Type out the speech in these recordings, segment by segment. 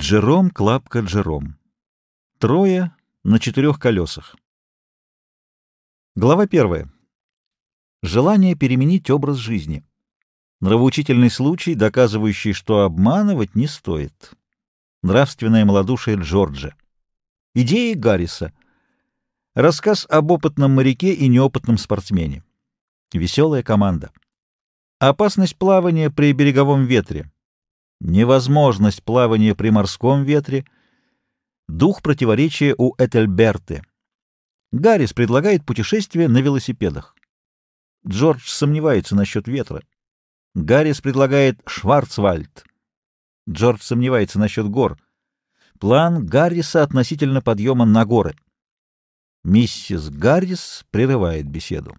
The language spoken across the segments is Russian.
Джером Клапка Джером. Трое на четырех колесах. Глава первая. Желание переменить образ жизни. Нравоучительный случай, доказывающий, что обманывать не стоит. Нравственная малодушие Джорджа. Идеи Гарриса. Рассказ об опытном моряке и неопытном спортсмене. Веселая команда. Опасность плавания при береговом ветре невозможность плавания при морском ветре, дух противоречия у Этельберты. Гаррис предлагает путешествие на велосипедах. Джордж сомневается насчет ветра. Гаррис предлагает Шварцвальд. Джордж сомневается насчет гор. План Гарриса относительно подъема на горы. Миссис Гаррис прерывает беседу.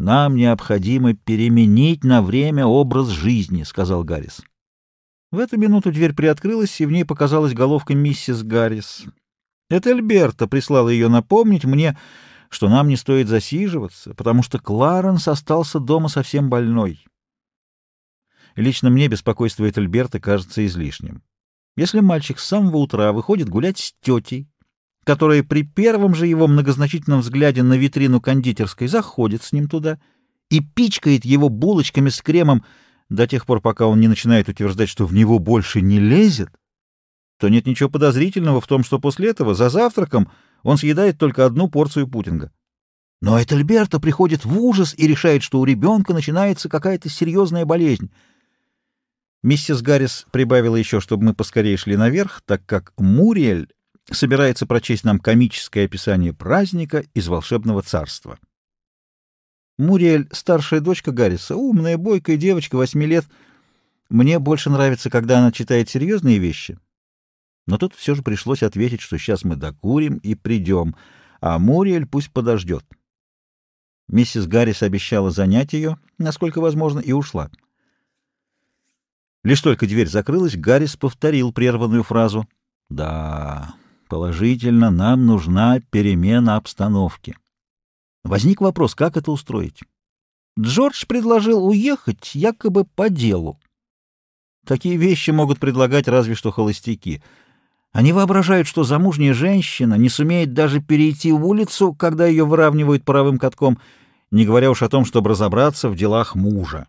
«Нам необходимо переменить на время образ жизни», — сказал Гаррис. В эту минуту дверь приоткрылась, и в ней показалась головка миссис Гаррис. Это Этельберта прислала ее напомнить мне, что нам не стоит засиживаться, потому что Кларенс остался дома совсем больной. Лично мне беспокойство Этельберта кажется излишним. Если мальчик с самого утра выходит гулять с тетей, которая при первом же его многозначительном взгляде на витрину кондитерской заходит с ним туда и пичкает его булочками с кремом до тех пор, пока он не начинает утверждать, что в него больше не лезет, то нет ничего подозрительного в том, что после этого за завтраком он съедает только одну порцию пудинга. Но Этельберта приходит в ужас и решает, что у ребенка начинается какая-то серьезная болезнь. Миссис Гаррис прибавила еще, чтобы мы поскорее шли наверх, так как Муриэль собирается прочесть нам комическое описание праздника из волшебного царства. Муриэль, старшая дочка Гарриса, умная, бойкая девочка, восьми лет. Мне больше нравится, когда она читает серьезные вещи. Но тут все же пришлось ответить, что сейчас мы докурим и придем, а Муриэль пусть подождет. Миссис Гаррис обещала занять ее, насколько возможно, и ушла. Лишь только дверь закрылась, Гаррис повторил прерванную фразу. «Да, Положительно, нам нужна перемена обстановки. Возник вопрос, как это устроить? Джордж предложил уехать якобы по делу. Такие вещи могут предлагать разве что холостяки. Они воображают, что замужняя женщина не сумеет даже перейти в улицу, когда ее выравнивают правым катком, не говоря уж о том, чтобы разобраться в делах мужа.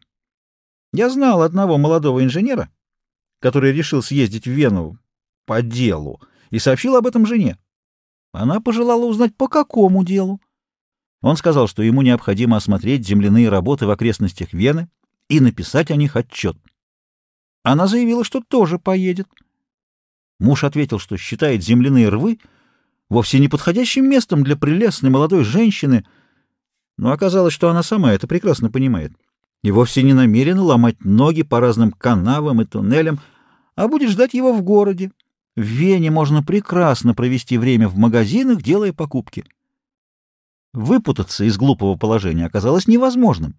Я знал одного молодого инженера, который решил съездить в Вену по делу, и сообщил об этом жене. Она пожелала узнать, по какому делу. Он сказал, что ему необходимо осмотреть земляные работы в окрестностях Вены и написать о них отчет. Она заявила, что тоже поедет. Муж ответил, что считает земляные рвы вовсе неподходящим местом для прелестной молодой женщины, но оказалось, что она сама это прекрасно понимает и вовсе не намерена ломать ноги по разным канавам и туннелям, а будет ждать его в городе, в Вене можно прекрасно провести время в магазинах, делая покупки. Выпутаться из глупого положения оказалось невозможным.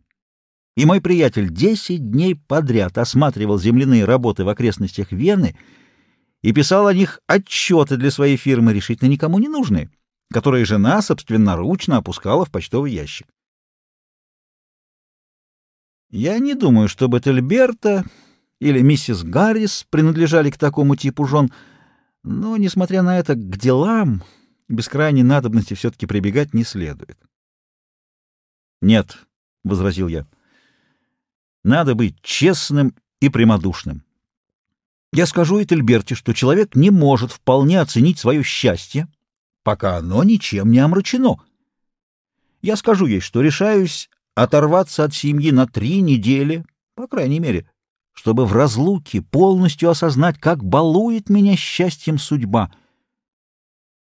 И мой приятель десять дней подряд осматривал земляные работы в окрестностях Вены и писал о них отчеты для своей фирмы, решительно никому не нужные, которые жена собственноручно опускала в почтовый ящик. Я не думаю, чтобы Тельберта или миссис Гаррис принадлежали к такому типу жен — но, несмотря на это, к делам без крайней надобности все-таки прибегать не следует. «Нет», — возразил я, — «надо быть честным и прямодушным. Я скажу Этельберте, что человек не может вполне оценить свое счастье, пока оно ничем не омрачено. Я скажу ей, что решаюсь оторваться от семьи на три недели, по крайней мере, чтобы в разлуке полностью осознать, как балует меня счастьем судьба.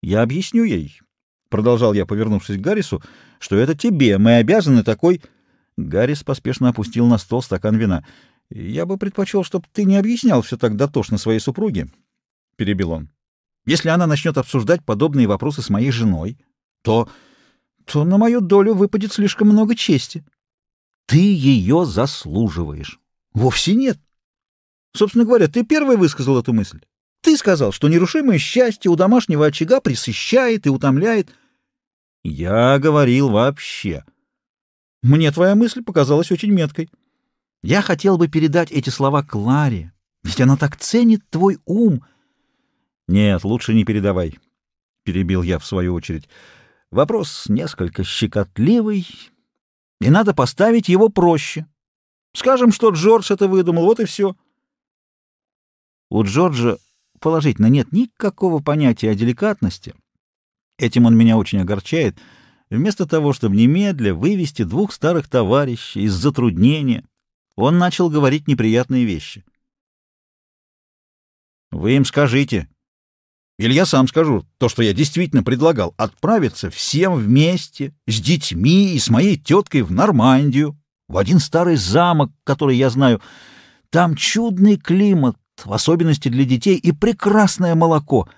Я объясню ей, — продолжал я, повернувшись к Гаррису, — что это тебе, мы обязаны такой... Гаррис поспешно опустил на стол стакан вина. — Я бы предпочел, чтобы ты не объяснял все так дотошно своей супруге, — перебил он. — Если она начнет обсуждать подобные вопросы с моей женой, то... то на мою долю выпадет слишком много чести. Ты ее заслуживаешь. Вовсе нет. Собственно говоря, ты первый высказал эту мысль. Ты сказал, что нерушимое счастье у домашнего очага присыщает и утомляет. Я говорил вообще. Мне твоя мысль показалась очень меткой. Я хотел бы передать эти слова Кларе, ведь она так ценит твой ум. Нет, лучше не передавай, — перебил я в свою очередь. Вопрос несколько щекотливый, и надо поставить его проще. Скажем, что Джордж это выдумал, вот и все. У Джорджа положительно нет никакого понятия о деликатности. Этим он меня очень огорчает. Вместо того, чтобы немедля вывести двух старых товарищей из затруднения, он начал говорить неприятные вещи. «Вы им скажите, или я сам скажу, то, что я действительно предлагал, отправиться всем вместе, с детьми и с моей теткой в Нормандию, в один старый замок, который я знаю. Там чудный климат, в особенности для детей, и прекрасное молоко.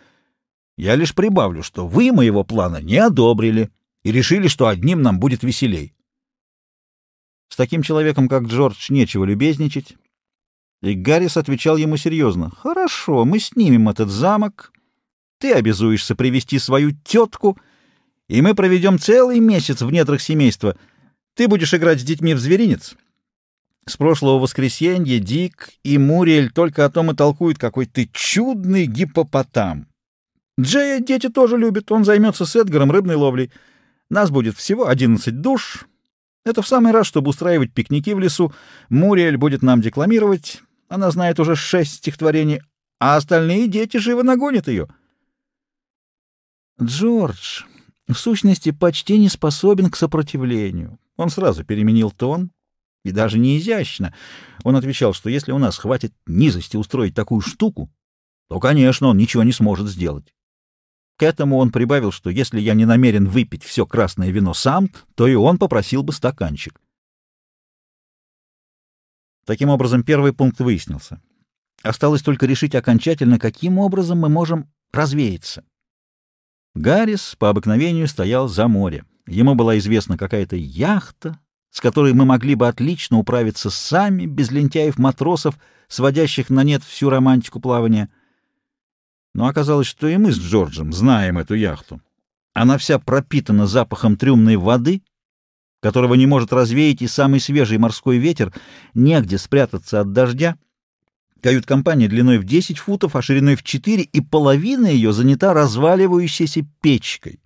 Я лишь прибавлю, что вы моего плана не одобрили и решили, что одним нам будет веселей. С таким человеком, как Джордж, нечего любезничать. И Гаррис отвечал ему серьезно. «Хорошо, мы снимем этот замок. Ты обязуешься привести свою тетку, и мы проведем целый месяц в недрах семейства — ты будешь играть с детьми в зверинец. С прошлого воскресенья Дик и Муриэль только о том и толкуют, какой ты чудный гиппопотам. Джея дети тоже любят, он займется с Эдгаром рыбной ловлей. Нас будет всего одиннадцать душ. Это в самый раз, чтобы устраивать пикники в лесу. Муриэль будет нам декламировать, она знает уже шесть стихотворений, а остальные дети живо нагонят ее. Джордж в сущности почти не способен к сопротивлению. Он сразу переменил тон и даже не изящно. Он отвечал, что если у нас хватит низости устроить такую штуку, то, конечно, он ничего не сможет сделать. К этому он прибавил, что если я не намерен выпить все красное вино сам, то и он попросил бы стаканчик. Таким образом, первый пункт выяснился. Осталось только решить окончательно, каким образом мы можем развеяться. Гаррис по обыкновению стоял за море. Ему была известна какая-то яхта, с которой мы могли бы отлично управиться сами, без лентяев-матросов, сводящих на нет всю романтику плавания. Но оказалось, что и мы с Джорджем знаем эту яхту. Она вся пропитана запахом трюмной воды, которого не может развеять и самый свежий морской ветер, негде спрятаться от дождя. Кают-компания длиной в 10 футов, а шириной в 4, и половина ее занята разваливающейся печкой.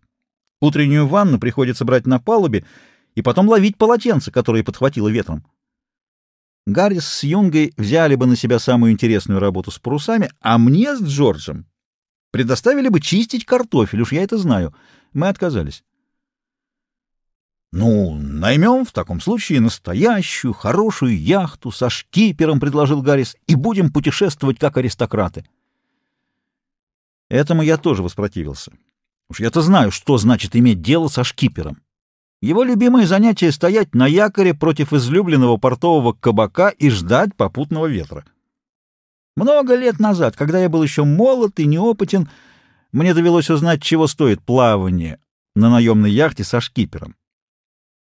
Утреннюю ванну приходится брать на палубе и потом ловить полотенце, которое подхватило ветром. Гаррис с Юнгой взяли бы на себя самую интересную работу с парусами, а мне с Джорджем предоставили бы чистить картофель, уж я это знаю. Мы отказались. «Ну, наймем в таком случае настоящую, хорошую яхту со шкипером», — предложил Гаррис, — «и будем путешествовать как аристократы». Этому я тоже воспротивился. Уж я-то знаю, что значит иметь дело со шкипером. Его любимое занятие — стоять на якоре против излюбленного портового кабака и ждать попутного ветра. Много лет назад, когда я был еще молод и неопытен, мне довелось узнать, чего стоит плавание на наемной яхте со шкипером.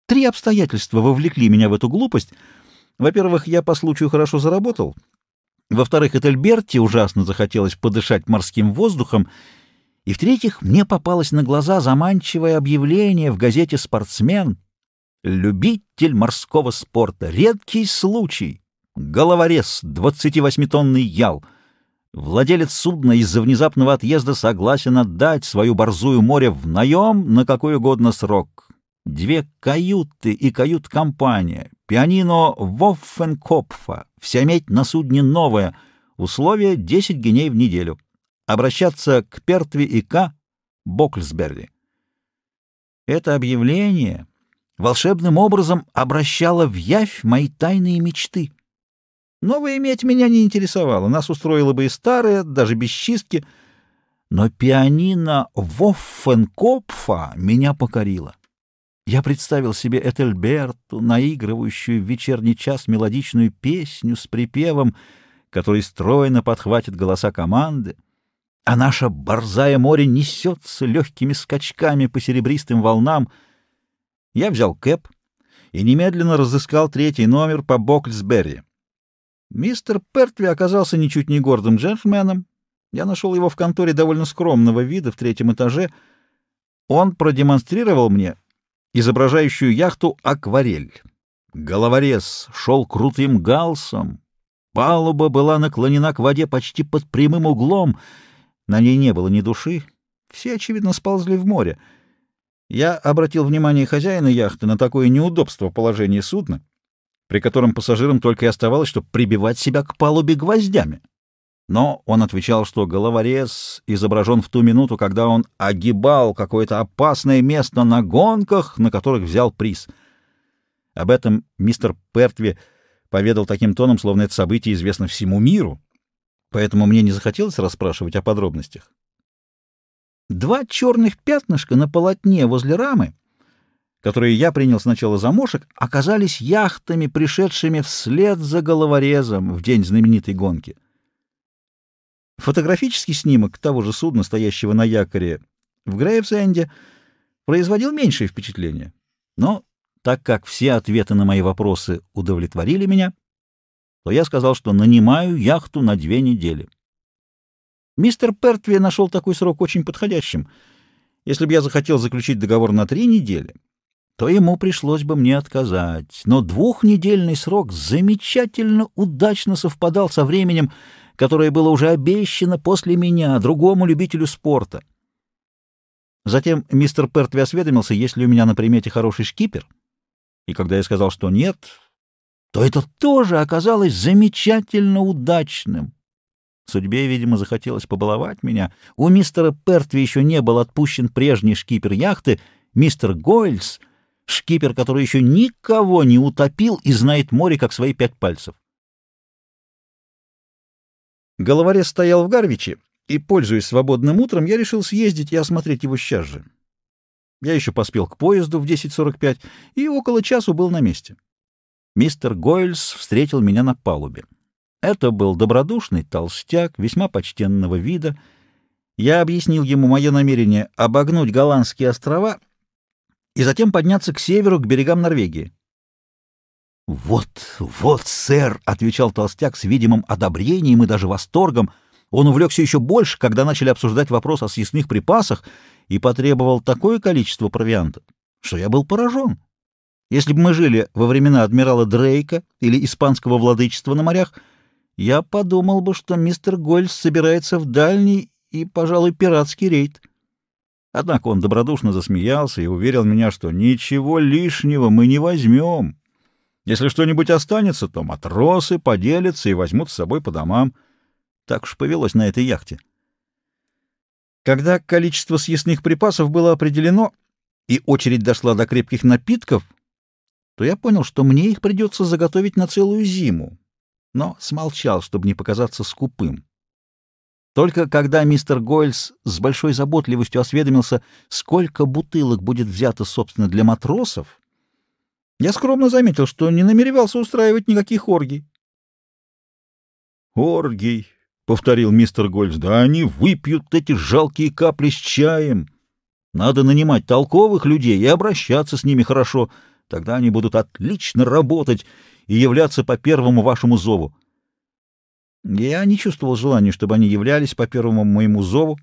Три обстоятельства вовлекли меня в эту глупость. Во-первых, я по случаю хорошо заработал. Во-вторых, Этельберте ужасно захотелось подышать морским воздухом — и в-третьих, мне попалось на глаза заманчивое объявление в газете «Спортсмен». «Любитель морского спорта. Редкий случай. Головорез, 28-тонный ял. Владелец судна из-за внезапного отъезда согласен отдать свою борзую море в наем на какой угодно срок. Две каюты и кают-компания. Пианино Воффенкопфа. Вся медь на судне новая. Условия 10 геней в неделю» обращаться к Пертви и К. Боклсберги. Это объявление волшебным образом обращало в явь мои тайные мечты. Новое иметь меня не интересовало, нас устроило бы и старое, даже без чистки, но пианино Воффенкопфа меня покорило. Я представил себе Этельберту, наигрывающую в вечерний час мелодичную песню с припевом, который стройно подхватит голоса команды, а наше борзое море несется легкими скачками по серебристым волнам. Я взял кэп и немедленно разыскал третий номер по Бокльсберри. Мистер Пертви оказался ничуть не гордым джентльменом. Я нашел его в конторе довольно скромного вида в третьем этаже. Он продемонстрировал мне изображающую яхту акварель. Головорез шел крутым галсом. Палуба была наклонена к воде почти под прямым углом — на ней не было ни души, все, очевидно, сползли в море. Я обратил внимание хозяина яхты на такое неудобство положения судна, при котором пассажирам только и оставалось, чтобы прибивать себя к палубе гвоздями. Но он отвечал, что головорез изображен в ту минуту, когда он огибал какое-то опасное место на гонках, на которых взял приз. Об этом мистер Пертви поведал таким тоном, словно это событие известно всему миру поэтому мне не захотелось расспрашивать о подробностях. Два черных пятнышка на полотне возле рамы, которые я принял сначала за мошек, оказались яхтами, пришедшими вслед за головорезом в день знаменитой гонки. Фотографический снимок того же судна, стоящего на якоре в Грейвсенде, производил меньшее впечатление. Но так как все ответы на мои вопросы удовлетворили меня, то я сказал, что нанимаю яхту на две недели. Мистер Пертви нашел такой срок очень подходящим. Если бы я захотел заключить договор на три недели, то ему пришлось бы мне отказать. Но двухнедельный срок замечательно удачно совпадал со временем, которое было уже обещано после меня, другому любителю спорта. Затем мистер Пертви осведомился, есть ли у меня на примете хороший шкипер. И когда я сказал, что нет, то это тоже оказалось замечательно удачным. Судьбе, видимо, захотелось побаловать меня. У мистера Пертви еще не был отпущен прежний шкипер яхты, мистер Гойльс, шкипер, который еще никого не утопил и знает море как свои пять пальцев. Головорез стоял в Гарвиче, и, пользуясь свободным утром, я решил съездить и осмотреть его сейчас же. Я еще поспел к поезду в 10.45 и около часу был на месте мистер Гойльс встретил меня на палубе. Это был добродушный толстяк, весьма почтенного вида. Я объяснил ему мое намерение обогнуть Голландские острова и затем подняться к северу, к берегам Норвегии. — Вот, вот, сэр, — отвечал толстяк с видимым одобрением и даже восторгом. Он увлекся еще больше, когда начали обсуждать вопрос о съестных припасах и потребовал такое количество провианта, что я был поражен. Если бы мы жили во времена адмирала Дрейка или испанского владычества на морях, я подумал бы, что мистер Гольс собирается в дальний и, пожалуй, пиратский рейд. Однако он добродушно засмеялся и уверил меня, что ничего лишнего мы не возьмем. Если что-нибудь останется, то матросы поделятся и возьмут с собой по домам. Так уж повелось на этой яхте. Когда количество съестных припасов было определено и очередь дошла до крепких напитков, то я понял, что мне их придется заготовить на целую зиму, но смолчал, чтобы не показаться скупым. Только когда мистер Гойльс с большой заботливостью осведомился, сколько бутылок будет взято, собственно, для матросов, я скромно заметил, что не намеревался устраивать никаких оргий. «Оргий», — повторил мистер Гольф, — «да они выпьют эти жалкие капли с чаем. Надо нанимать толковых людей и обращаться с ними хорошо. Тогда они будут отлично работать и являться по первому вашему зову. Я не чувствовал желания, чтобы они являлись по первому моему зову,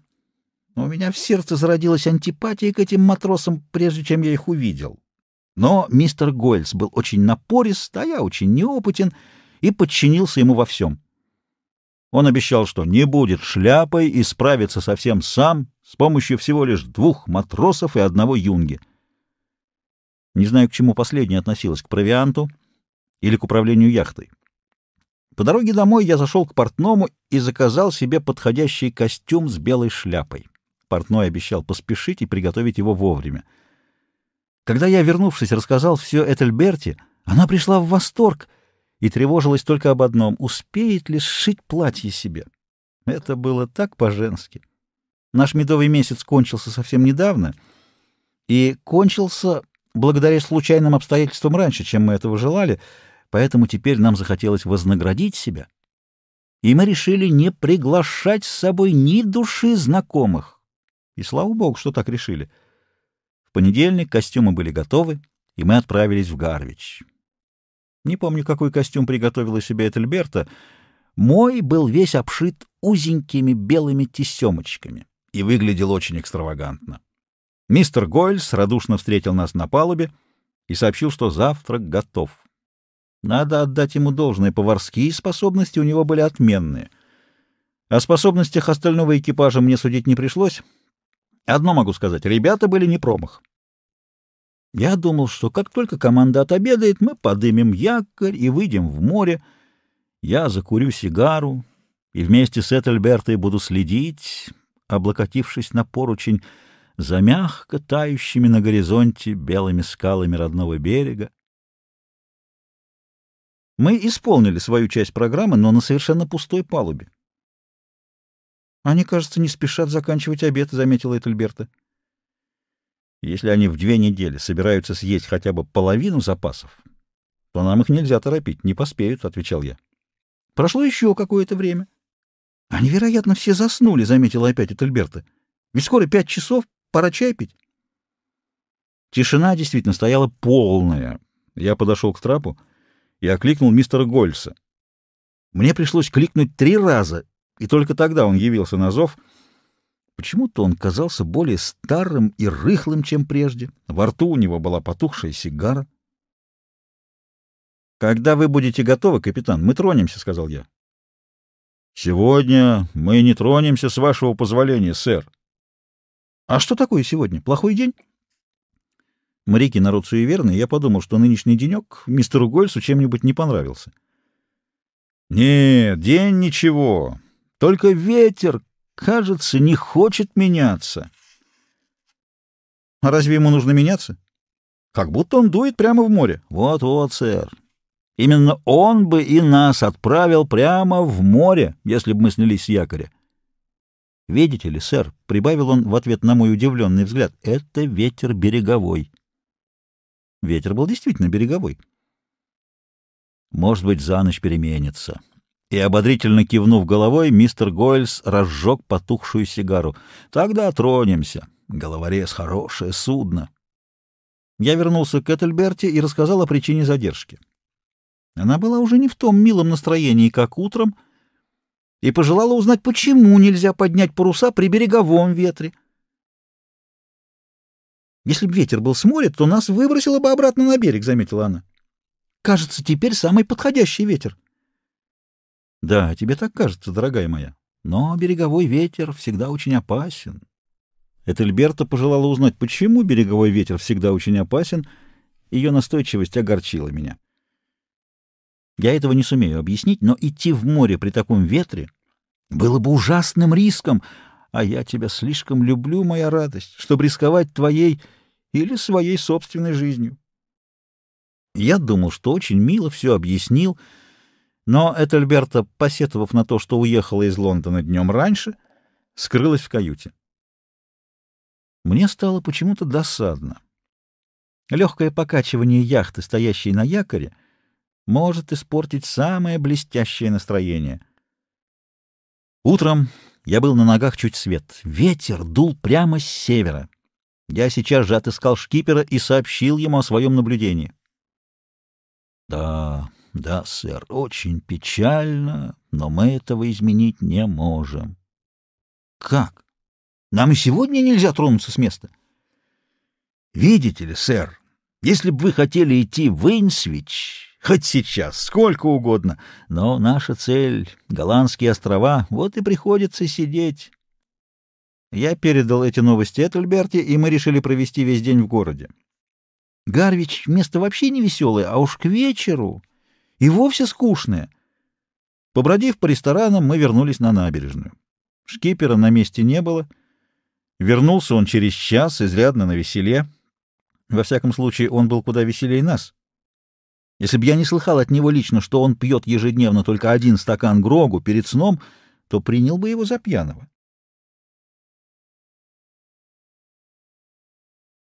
но у меня в сердце зародилась антипатия к этим матросам, прежде чем я их увидел. Но мистер Гольц был очень напорист, а я очень неопытен и подчинился ему во всем. Он обещал, что не будет шляпой и справится совсем сам с помощью всего лишь двух матросов и одного юнги — не знаю, к чему последнее относилось, к провианту или к управлению яхтой. По дороге домой я зашел к портному и заказал себе подходящий костюм с белой шляпой. Портной обещал поспешить и приготовить его вовремя. Когда я, вернувшись, рассказал все Этельберте, она пришла в восторг и тревожилась только об одном — успеет ли сшить платье себе. Это было так по-женски. Наш медовый месяц кончился совсем недавно, и кончился благодаря случайным обстоятельствам раньше, чем мы этого желали, поэтому теперь нам захотелось вознаградить себя. И мы решили не приглашать с собой ни души знакомых. И слава богу, что так решили. В понедельник костюмы были готовы, и мы отправились в Гарвич. Не помню, какой костюм приготовила себе Этельберта. Мой был весь обшит узенькими белыми тесемочками и выглядел очень экстравагантно. Мистер Гойльс радушно встретил нас на палубе и сообщил, что завтрак готов. Надо отдать ему должное, поварские способности у него были отменные. О способностях остального экипажа мне судить не пришлось. Одно могу сказать, ребята были не промах. Я думал, что как только команда отобедает, мы подымем якорь и выйдем в море. Я закурю сигару и вместе с Этельбертой буду следить, облокотившись на поручень, за мягко тающими на горизонте белыми скалами родного берега. Мы исполнили свою часть программы, но на совершенно пустой палубе. Они, кажется, не спешат заканчивать обед, заметила Этельберта. Если они в две недели собираются съесть хотя бы половину запасов, то нам их нельзя торопить, не поспеют, отвечал я. Прошло еще какое-то время. Они, вероятно, все заснули, заметила опять Этельберта. Ведь скоро пять часов, Пора чай пить. Тишина действительно стояла полная. Я подошел к трапу и окликнул мистера Гольса. Мне пришлось кликнуть три раза, и только тогда он явился на зов. Почему-то он казался более старым и рыхлым, чем прежде. Во рту у него была потухшая сигара. «Когда вы будете готовы, капитан, мы тронемся», — сказал я. «Сегодня мы не тронемся, с вашего позволения, сэр», а что такое сегодня? Плохой день? Моряки народ суеверный, я подумал, что нынешний денек мистеру Гольсу чем-нибудь не понравился. Нет, день ничего. Только ветер, кажется, не хочет меняться. А разве ему нужно меняться? Как будто он дует прямо в море. Вот-вот, сэр. Именно он бы и нас отправил прямо в море, если бы мы снялись с якоря. «Видите ли, сэр», — прибавил он в ответ на мой удивленный взгляд, — «это ветер береговой». Ветер был действительно береговой. «Может быть, за ночь переменится». И, ободрительно кивнув головой, мистер Гойльс разжег потухшую сигару. «Тогда тронемся. Головорез — хорошее судно». Я вернулся к Этельберте и рассказал о причине задержки. Она была уже не в том милом настроении, как утром, — и пожелала узнать, почему нельзя поднять паруса при береговом ветре. «Если бы ветер был с моря, то нас выбросило бы обратно на берег», — заметила она. «Кажется, теперь самый подходящий ветер». «Да, тебе так кажется, дорогая моя. Но береговой ветер всегда очень опасен». Этельберта пожелала узнать, почему береговой ветер всегда очень опасен. Ее настойчивость огорчила меня. Я этого не сумею объяснить, но идти в море при таком ветре было бы ужасным риском, а я тебя слишком люблю, моя радость, чтобы рисковать твоей или своей собственной жизнью. Я думал, что очень мило все объяснил, но Этельберта, посетовав на то, что уехала из Лондона днем раньше, скрылась в каюте. Мне стало почему-то досадно. Легкое покачивание яхты, стоящей на якоре, может испортить самое блестящее настроение. Утром я был на ногах чуть свет. Ветер дул прямо с севера. Я сейчас же отыскал шкипера и сообщил ему о своем наблюдении. «Да, да, сэр, очень печально, но мы этого изменить не можем». «Как? Нам и сегодня нельзя тронуться с места?» «Видите ли, сэр, если бы вы хотели идти в Инсвич, Хоть сейчас, сколько угодно. Но наша цель — Голландские острова, вот и приходится сидеть. Я передал эти новости Этельберте, и мы решили провести весь день в городе. Гарвич — место вообще не веселое, а уж к вечеру и вовсе скучное. Побродив по ресторанам, мы вернулись на набережную. Шкипера на месте не было. Вернулся он через час, изрядно на веселе. Во всяком случае, он был куда веселее нас. Если бы я не слыхал от него лично, что он пьет ежедневно только один стакан Грогу перед сном, то принял бы его за пьяного.